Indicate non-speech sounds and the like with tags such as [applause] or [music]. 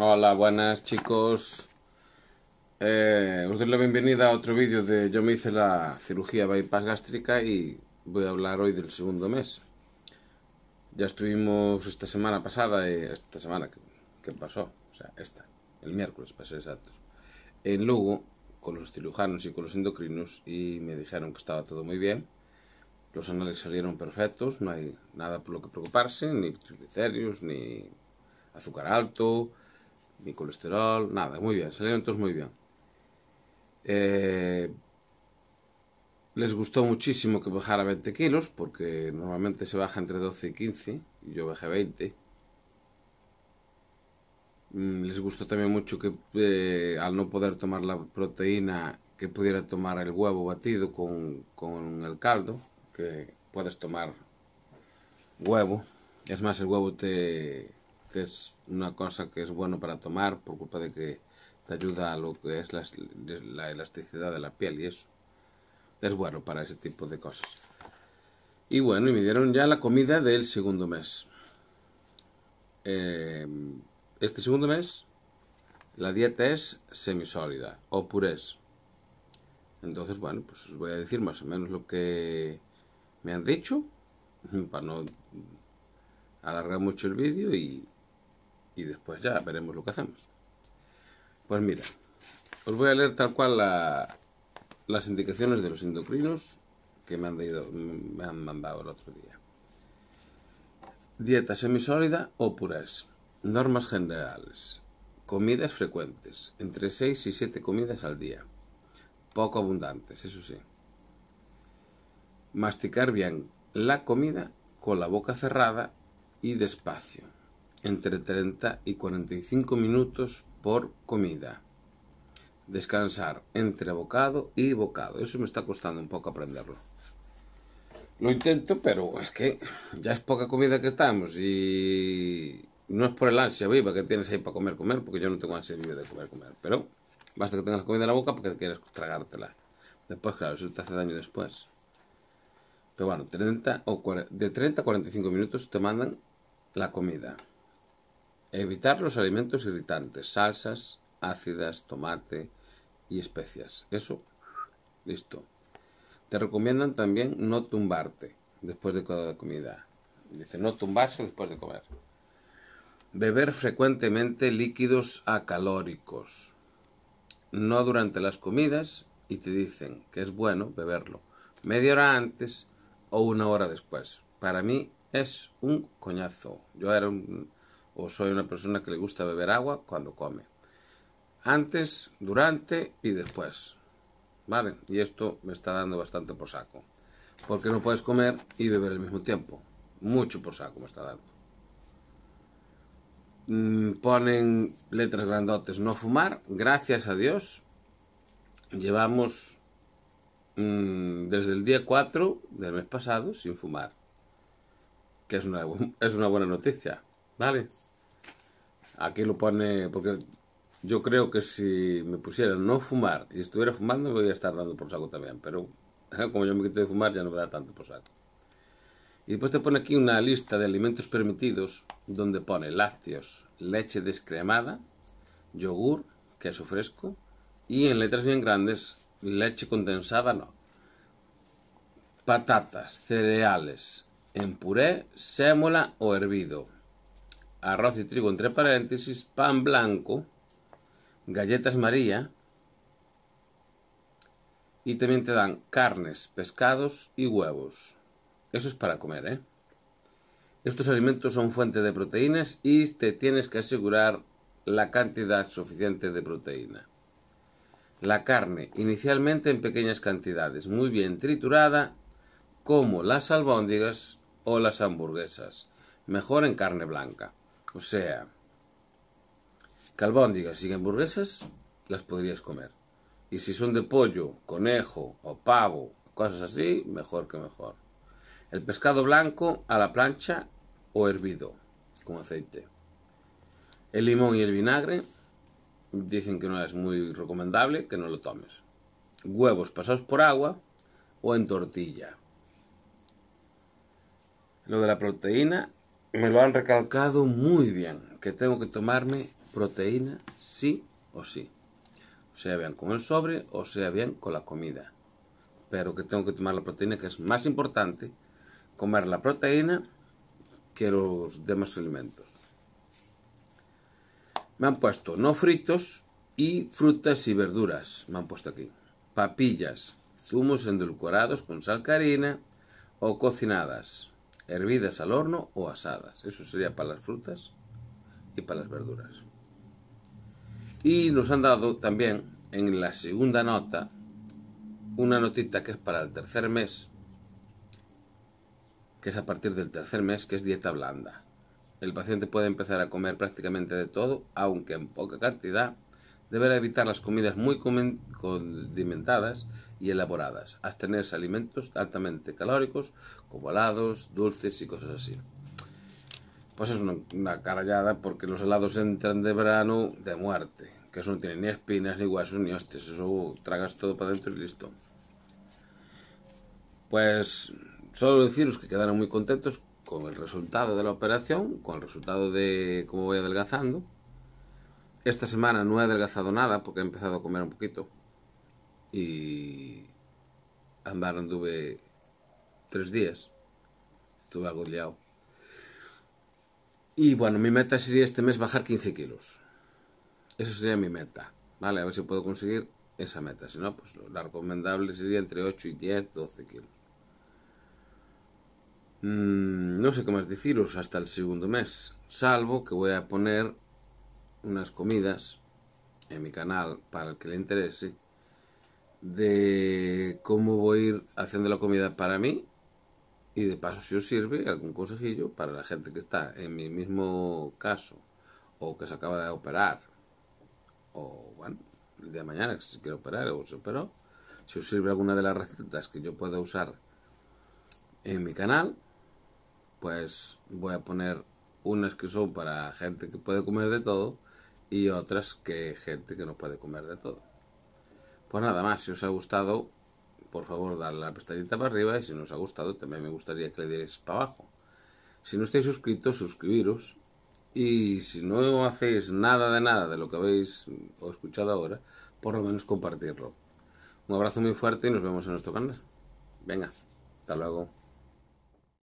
Hola, buenas chicos. Eh, os doy la bienvenida a otro vídeo de yo me hice la cirugía bypass gástrica y voy a hablar hoy del segundo mes. Ya estuvimos esta semana pasada, esta semana que, pasó, o sea, esta, el miércoles para ser en Lugo con los cirujanos y con los endocrinos y me dijeron que estaba todo muy bien. Los análisis salieron perfectos, no hay nada por lo que preocuparse, ni triglicéridos, ni azúcar alto, ni colesterol, nada, muy bien, salieron todos muy bien. Eh, les gustó muchísimo que bajara 20 kilos, porque normalmente se baja entre 12 y 15, y yo bajé 20. Mm, les gustó también mucho que eh, al no poder tomar la proteína, que pudiera tomar el huevo batido con, con el caldo, que puedes tomar huevo. Es más, el huevo te, es una cosa que es bueno para tomar por culpa de que te ayuda a lo que es la, elasticidad de la piel y eso. Es bueno para ese tipo de cosas. Y bueno, y me dieron ya la comida del segundo mes. Em, este segundo mes la dieta es semisólida o purés. Entonces, bueno, pues os voy a decir más o menos lo que me han dicho [laughs] para no alargar mucho el vídeo y, y después ya veremos lo que hacemos. Pues mira, os voy a leer tal cual las indicaciones de los endocrinos que me han, me han mandado el otro día. Dieta semisólida o puras. Normas generales. Comidas frecuentes, entre 6 y 7 comidas al día. Poco abundantes, eso sí. Masticar bien la comida con la boca cerrada y despacio entre 30 y 45 minutos por comida. Descansar entre bocado y bocado. Eso me está costando un poco aprenderlo. Lo intento, pero es que ya es poca comida que estamos y no es por el ansia viva que tienes ahí para comer, comer, porque yo no tengo ansia viva de comer, comer. Pero basta que tengas comida en la boca porque quieres tragártela. Después, claro, eso te hace daño después. Pero bueno, 30 o de 30 a 45 minutos te mandan la comida. Evitar los alimentos irritantes, salsas ácidas, tomate y especias. Eso, listo. Te recomiendan también no tumbarte después de cada comida. Dice, no tumbarse después de comer. Beber frecuentemente líquidos acalóricos. No durante las comidas y te dicen que es bueno beberlo media hora antes o una hora después. Para mí es un coñazo. Yo era un o soy una persona que le gusta beber agua cuando come. Antes, durante y después. ¿Vale? Y esto me está dando bastante por saco. Porque no puedes comer y beber al mismo tiempo. Mucho por saco me está dando. Mm, ponen letras grandotes, no fumar. Gracias a Dios. Llevamos mm, desde el día 4 del mes pasado sin fumar. Que es [laughs] es una buena noticia. ¿Vale? Aquí lo pone, porque yo creo que si me pusiera no fumar y estuviera fumando, me voy a estar dando por saco también. Pero [laughs] como yo me quité de fumar, ya no me da tanto por saco. Y después te pone aquí una lista de alimentos permitidos donde pone lácteos, leche descremada, yogur, queso fresco y en letras bien grandes, leche condensada no. Patatas, cereales, en puré, sémola o hervido arroz y trigo entre paréntesis, pan blanco, galletas María y también te dan carnes, pescados y huevos. Eso es para comer, ¿eh? Estos alimentos son fuente de proteínas y te tienes que asegurar la cantidad suficiente de proteína. La carne, inicialmente en pequeñas cantidades, muy bien triturada, como las albóndigas o las hamburguesas, mejor en carne blanca. O sea, que albóndigas y hamburguesas las podrías comer. Y si son de pollo, conejo o pavo, cosas así, mejor que mejor. El pescado blanco a la plancha o hervido, con aceite. El limón y el vinagre dicen que no es muy recomendable que no lo tomes. Huevos pasados por agua o en tortilla. Lo de la proteína me lo han recalcado muy bien, que tengo que tomarme proteína sí o sí. O sea bien con el sobre o sea bien con la comida. Pero que tengo que tomar la proteína, que es más importante comer la proteína que los demás alimentos. Me han puesto no fritos y frutas y verduras. Me han puesto aquí. Papillas, zumos endulcorados con salcarina o cocinadas hervidas al horno o asadas. Eso sería para las frutas y para las verduras. Y nos han dado también en la segunda nota una notita que es para el tercer mes, que es a partir del tercer mes, que es dieta blanda. El paciente puede empezar a comer prácticamente de todo, aunque en poca cantidad, Deberá evitar las comidas muy condimentadas y elaboradas, abstenerse alimentos altamente calóricos como helados, dulces y cosas así. Pues es una, carallada porque los helados entran de verano de muerte, que eso no tiene ni espinas, ni huesos, ni hostias, eso tragas todo para dentro y listo. Pues solo deciros que quedaron muy contentos con el resultado de la operación, con el resultado de cómo voy adelgazando esta semana no he adelgazado nada porque he empezado a comer un poquito. Y andar anduve tres días. Estuve agobiado. Y bueno, mi meta sería este mes bajar 15 kilos. Esa sería mi meta. Vale, a ver si puedo conseguir esa meta. Si no, pues la recomendable sería entre 8 y 10, 12 kilos. Mm, no sé qué más deciros hasta el segundo mes. Salvo que voy a poner unas comidas en mi canal para el que le interese de cómo voy a ir haciendo la comida para mí y de paso si os sirve algún consejillo para la gente que está en mi mismo caso o que se acaba de operar o bueno, el de mañana que se quiere operar o se operó si os sirve alguna de las recetas que yo pueda usar en mi canal pues voy a poner unas que son para gente que puede comer de todo y otras que gente que no puede comer de todo. Pues nada más, si os ha gustado, por favor dar la pestañita para arriba y si no os ha gustado también me gustaría que le dierais para abajo. Si no estáis suscritos, suscribiros y si no hacéis nada de nada de lo que habéis escuchado ahora, por lo menos compartirlo. Un abrazo muy fuerte y nos vemos en nuestro canal. Venga, hasta luego.